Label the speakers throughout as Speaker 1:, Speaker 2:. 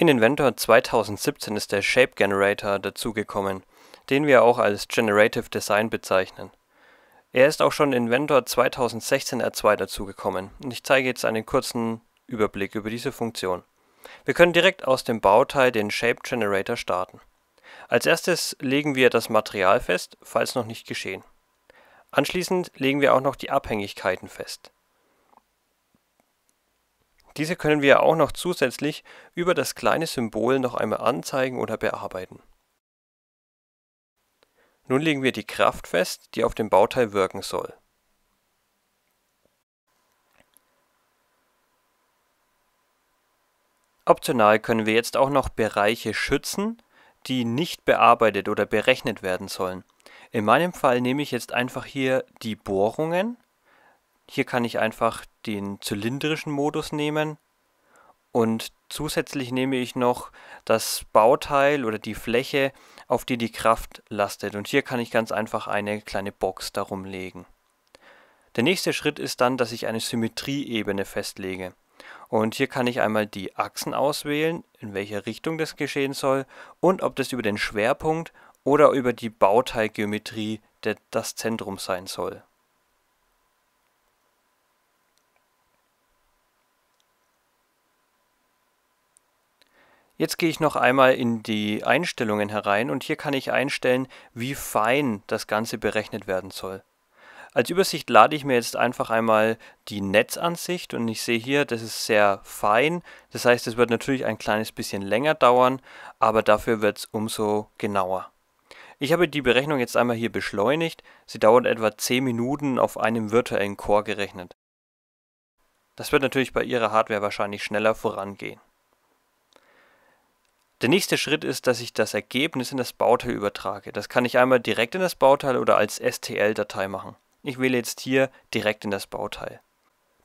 Speaker 1: In Inventor 2017 ist der Shape Generator dazugekommen, den wir auch als Generative Design bezeichnen. Er ist auch schon in Inventor 2016 R2 dazugekommen und ich zeige jetzt einen kurzen Überblick über diese Funktion. Wir können direkt aus dem Bauteil den Shape Generator starten. Als erstes legen wir das Material fest, falls noch nicht geschehen. Anschließend legen wir auch noch die Abhängigkeiten fest. Diese können wir auch noch zusätzlich über das kleine Symbol noch einmal anzeigen oder bearbeiten. Nun legen wir die Kraft fest, die auf dem Bauteil wirken soll. Optional können wir jetzt auch noch Bereiche schützen, die nicht bearbeitet oder berechnet werden sollen. In meinem Fall nehme ich jetzt einfach hier die Bohrungen hier kann ich einfach den zylindrischen Modus nehmen und zusätzlich nehme ich noch das Bauteil oder die Fläche, auf die die Kraft lastet. Und hier kann ich ganz einfach eine kleine Box darum legen. Der nächste Schritt ist dann, dass ich eine Symmetrieebene festlege. Und hier kann ich einmal die Achsen auswählen, in welcher Richtung das geschehen soll und ob das über den Schwerpunkt oder über die Bauteilgeometrie das Zentrum sein soll. Jetzt gehe ich noch einmal in die Einstellungen herein und hier kann ich einstellen, wie fein das Ganze berechnet werden soll. Als Übersicht lade ich mir jetzt einfach einmal die Netzansicht und ich sehe hier, das ist sehr fein. Das heißt, es wird natürlich ein kleines bisschen länger dauern, aber dafür wird es umso genauer. Ich habe die Berechnung jetzt einmal hier beschleunigt. Sie dauert etwa 10 Minuten auf einem virtuellen Core gerechnet. Das wird natürlich bei Ihrer Hardware wahrscheinlich schneller vorangehen. Der nächste Schritt ist, dass ich das Ergebnis in das Bauteil übertrage. Das kann ich einmal direkt in das Bauteil oder als STL-Datei machen. Ich wähle jetzt hier direkt in das Bauteil.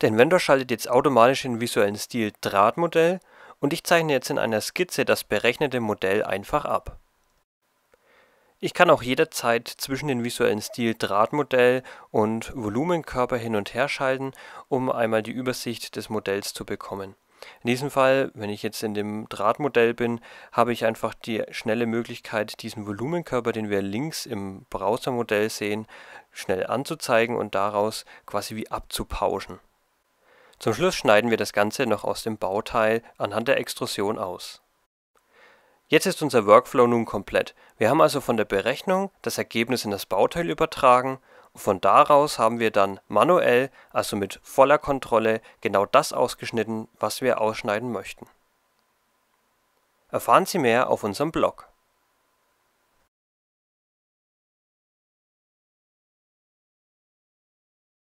Speaker 1: Der Inventor schaltet jetzt automatisch den visuellen Stil Drahtmodell und ich zeichne jetzt in einer Skizze das berechnete Modell einfach ab. Ich kann auch jederzeit zwischen den visuellen Stil Drahtmodell und Volumenkörper hin und her schalten, um einmal die Übersicht des Modells zu bekommen. In diesem Fall, wenn ich jetzt in dem Drahtmodell bin, habe ich einfach die schnelle Möglichkeit, diesen Volumenkörper, den wir links im Browsermodell sehen, schnell anzuzeigen und daraus quasi wie abzupauschen. Zum Schluss schneiden wir das Ganze noch aus dem Bauteil anhand der Extrusion aus. Jetzt ist unser Workflow nun komplett. Wir haben also von der Berechnung das Ergebnis in das Bauteil übertragen von daraus haben wir dann manuell, also mit voller Kontrolle, genau das ausgeschnitten, was wir ausschneiden möchten. Erfahren Sie mehr auf unserem Blog